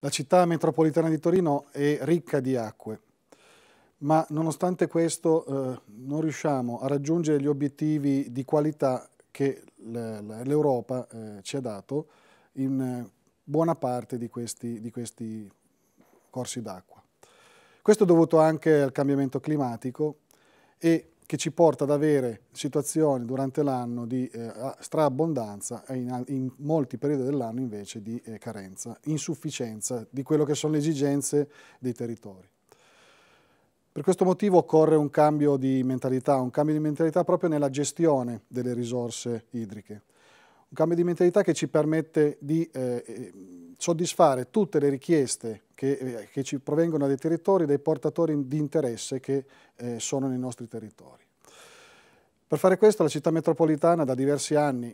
La città metropolitana di Torino è ricca di acque, ma nonostante questo eh, non riusciamo a raggiungere gli obiettivi di qualità che l'Europa eh, ci ha dato in eh, buona parte di questi, di questi corsi d'acqua. Questo è dovuto anche al cambiamento climatico e che ci porta ad avere situazioni durante l'anno di eh, straabbondanza e in, in, molti periodi dell'anno invece di eh, carenza, insufficienza di quello che sono le esigenze dei territori. Per questo motivo occorre un cambio di mentalità, un cambio di mentalità proprio nella gestione delle risorse idriche un cambio di mentalità che ci permette di eh, eh soddisfare tutte le richieste che, eh, che, ci provengono dai territori, dai portatori di interesse che eh, sono nei nostri territori. Per fare questo la città metropolitana da diversi anni,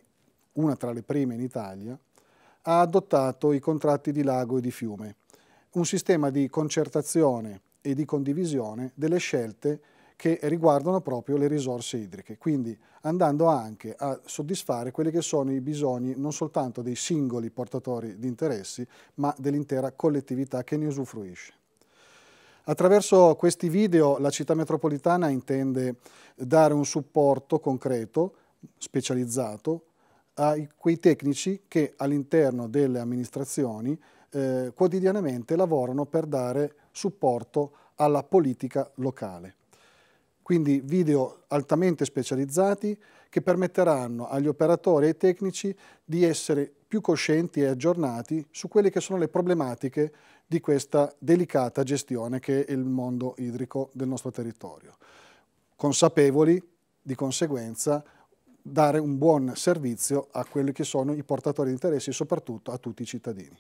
una tra le prime in Italia, ha adottato i contratti di lago e di fiume, un sistema di concertazione e di condivisione delle scelte che riguardano proprio le risorse idriche, quindi andando anche a soddisfare quelli che sono i bisogni non soltanto dei singoli portatori di interessi, ma dell'intera collettività che ne usufruisce. Attraverso questi video la città metropolitana intende dare un supporto concreto, specializzato, a quei tecnici che all'interno delle amministrazioni eh, quotidianamente lavorano per dare supporto alla politica locale quindi video altamente specializzati che permetteranno agli operatori e ai tecnici di essere più coscienti e aggiornati su quelle che sono le problematiche di questa delicata gestione che è il mondo idrico del nostro territorio. Consapevoli, di conseguenza, dare un buon servizio a quelli che sono i portatori di interessi e soprattutto a tutti i cittadini.